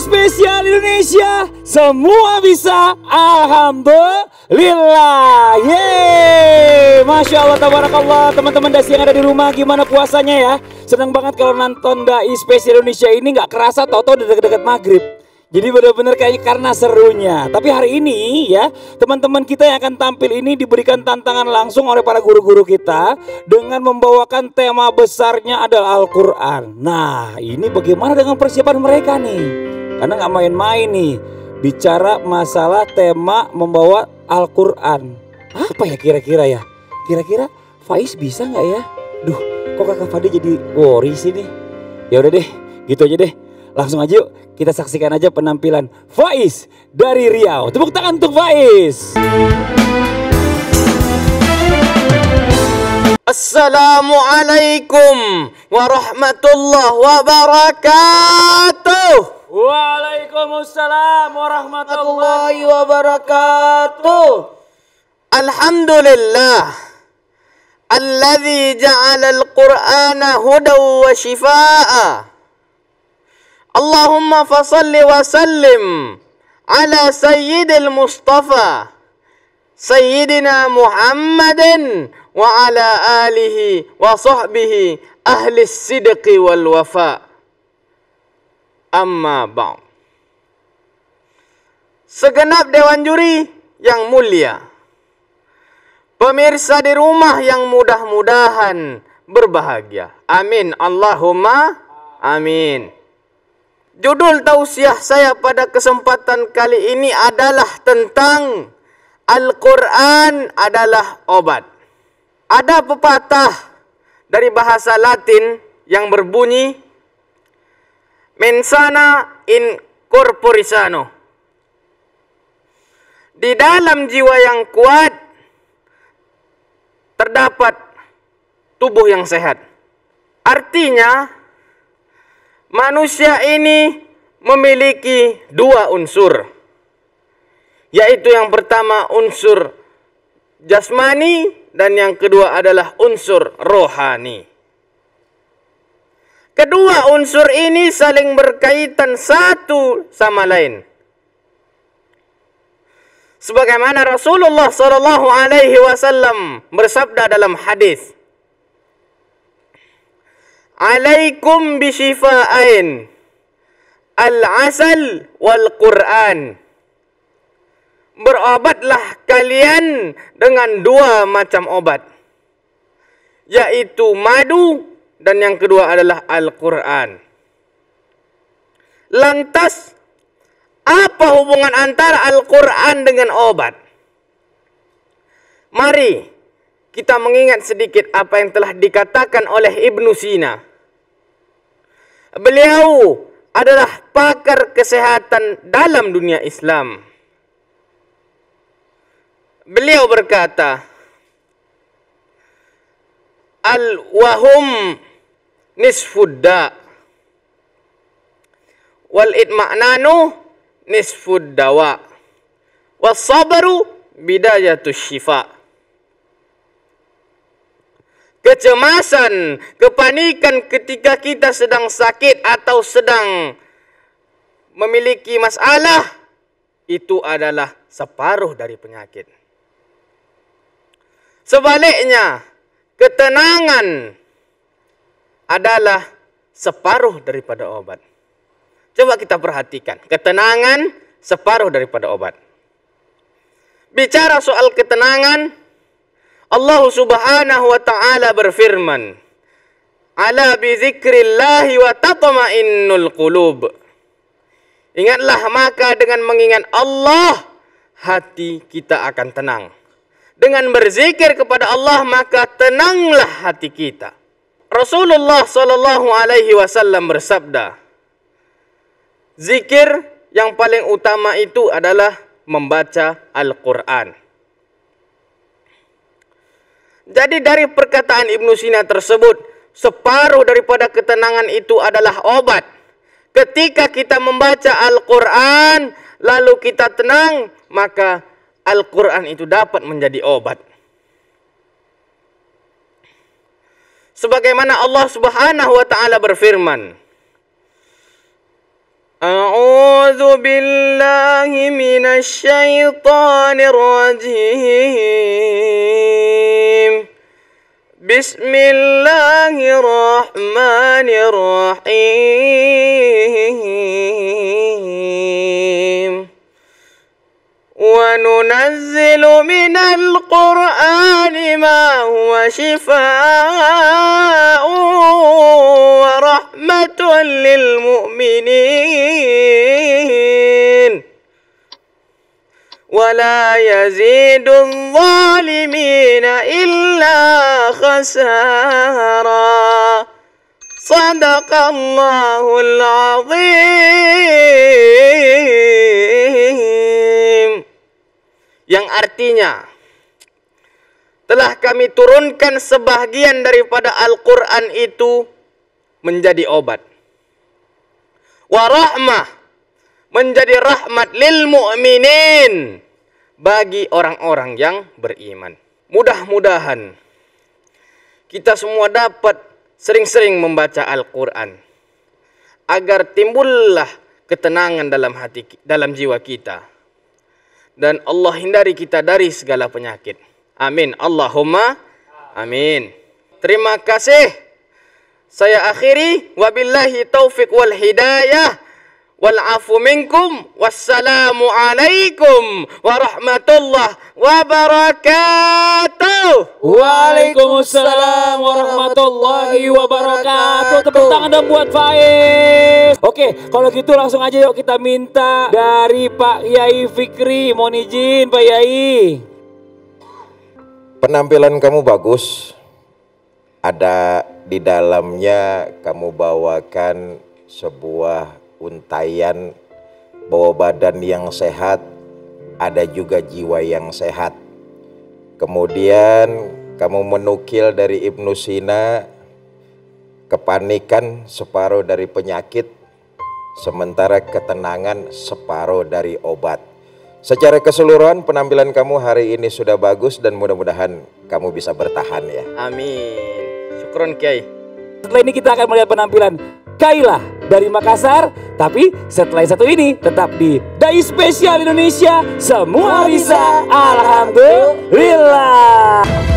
spesial Indonesia semua bisa Alhamdulillah ye Masya Allah Tabarakallah teman-teman dasi yang ada di rumah gimana puasanya ya Senang banget kalau nonton Dai Spesial Indonesia ini nggak kerasa Toto udah deket-deket maghrib jadi benar-benar kayak karena serunya. Tapi hari ini ya, teman-teman kita yang akan tampil ini diberikan tantangan langsung oleh para guru-guru kita dengan membawakan tema besarnya adalah Al-Qur'an. Nah, ini bagaimana dengan persiapan mereka nih? Karena nggak main-main nih bicara masalah tema membawa Al-Quran. Apa ya kira-kira ya? Kira-kira Faiz bisa nggak ya? Duh, kok kakak Fadi jadi worry sih nih? Ya udah deh, gitu aja deh. Langsung aja yuk kita saksikan aja penampilan Faiz dari Riau. Tepuk tangan untuk Faiz. Assalamualaikum warahmatullahi wabarakatuh. Waalaikumsalam warahmatullahi wabarakatuh. Alhamdulillah. الذي جعل القرآن هدى وشفاء اللهم فصل وسلم على سيد المصطفى سيدنا محمد وعلى آله وصحبه أهل الصدق والوفاء amma ba'd. Segenap dewan juri yang mulia. Pemirsa di rumah yang mudah-mudahan berbahagia. Amin Allahumma amin. Judul tausiah saya pada kesempatan kali ini adalah tentang Al-Quran adalah obat. Ada pepatah dari bahasa Latin yang berbunyi mensana in corporisano. Di dalam jiwa yang kuat terdapat tubuh yang sehat. Artinya manusia ini memiliki dua unsur. Yaitu yang pertama unsur jasmani dan yang kedua adalah unsur rohani. Kedua unsur ini saling berkaitan satu sama lain. Sebagaimana Rasulullah sallallahu alaihi wasallam bersabda dalam hadis, "Alaikum bi shifaain al-asal wal Qur'an." Berobatlah kalian dengan dua macam obat, yaitu madu dan yang kedua adalah Al-Quran. Lantas, apa hubungan antara Al-Quran dengan obat? Mari kita mengingat sedikit apa yang telah dikatakan oleh Ibnu Sina. Beliau adalah pakar kesehatan dalam dunia Islam. Beliau berkata, al wahum nisfudda wal itmananu nisfud dawa was sabaru bidayatus syifa kecemasan kepanikan ketika kita sedang sakit atau sedang memiliki masalah itu adalah separuh dari penyakit sebaliknya Ketenangan adalah separuh daripada obat. Coba kita perhatikan, ketenangan separuh daripada obat. Bicara soal ketenangan, Allah Subhanahu wa taala berfirman, "Ala bi wa tatma'innul qulub." Ingatlah maka dengan mengingat Allah hati kita akan tenang. dengan berzikir kepada Allah maka tenanglah hati kita. Rasulullah sallallahu alaihi wasallam bersabda, zikir yang paling utama itu adalah membaca Al-Qur'an. Jadi dari perkataan Ibnu Sina tersebut, separuh daripada ketenangan itu adalah obat. Ketika kita membaca Al-Qur'an lalu kita tenang, maka Al-Quran itu dapat menjadi obat. Sebagaimana Allah Subhanahu wa taala berfirman. A'udzu billahi minasyaitonir rajim. Bismillahirrahmanirrahim. ننزل من القرآن ما هو شفاء ورحمة للمؤمنين ولا يزيد الظالمين إلا خسارا صدق الله العظيم artinya telah kami turunkan sebahagian daripada Al-Quran itu menjadi obat. Wa rahmah menjadi rahmat lil mu'minin bagi orang-orang yang beriman. Mudah-mudahan kita semua dapat sering-sering membaca Al-Quran agar timbullah ketenangan dalam hati dalam jiwa kita. dan Allah hindari kita dari segala penyakit. Amin. Allahumma amin. Terima kasih. Saya akhiri wabillahi taufik wal hidayah wal afu minkum wassalamu alaikum warahmatullahi wabarakatuh. Waalaikumsalam warahmatullahi wabarakatuh. Tepuk tangan dan buat Faiz. Oke, kalau gitu langsung aja yuk kita minta dari Pak Yai Fikri. Mohon izin Pak Yai. Penampilan kamu bagus. Ada di dalamnya kamu bawakan sebuah untayan bahwa badan yang sehat ada juga jiwa yang sehat. Kemudian kamu menukil dari Ibnu Sina kepanikan separuh dari penyakit sementara ketenangan separuh dari obat. Secara keseluruhan penampilan kamu hari ini sudah bagus dan mudah-mudahan kamu bisa bertahan ya. Amin. Syukron Kiai. Setelah ini kita akan melihat penampilan kailah dari Makassar. Tapi setelah satu ini tetap di Dai Spesial Indonesia. Semua bisa. Alhamdulillah.